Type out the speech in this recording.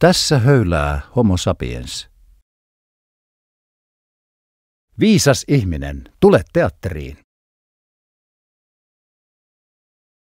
Tässä höylää homo sapiens. Viisas ihminen, tule teatteriin.